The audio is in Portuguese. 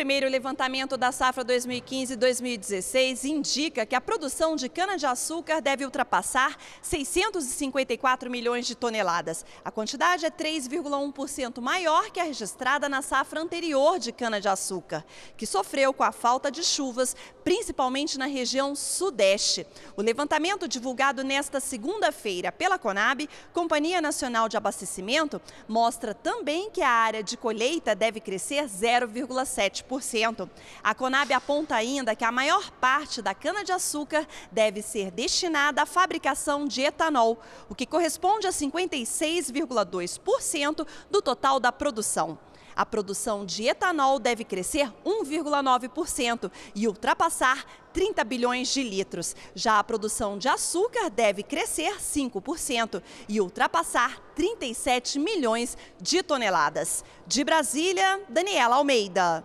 primeiro levantamento da safra 2015-2016 indica que a produção de cana-de-açúcar deve ultrapassar 654 milhões de toneladas. A quantidade é 3,1% maior que a registrada na safra anterior de cana-de-açúcar, que sofreu com a falta de chuvas, principalmente na região sudeste. O levantamento divulgado nesta segunda-feira pela Conab, Companhia Nacional de Abastecimento, mostra também que a área de colheita deve crescer 0,7%. A Conab aponta ainda que a maior parte da cana-de-açúcar deve ser destinada à fabricação de etanol, o que corresponde a 56,2% do total da produção. A produção de etanol deve crescer 1,9% e ultrapassar 30 bilhões de litros. Já a produção de açúcar deve crescer 5% e ultrapassar 37 milhões de toneladas. De Brasília, Daniela Almeida.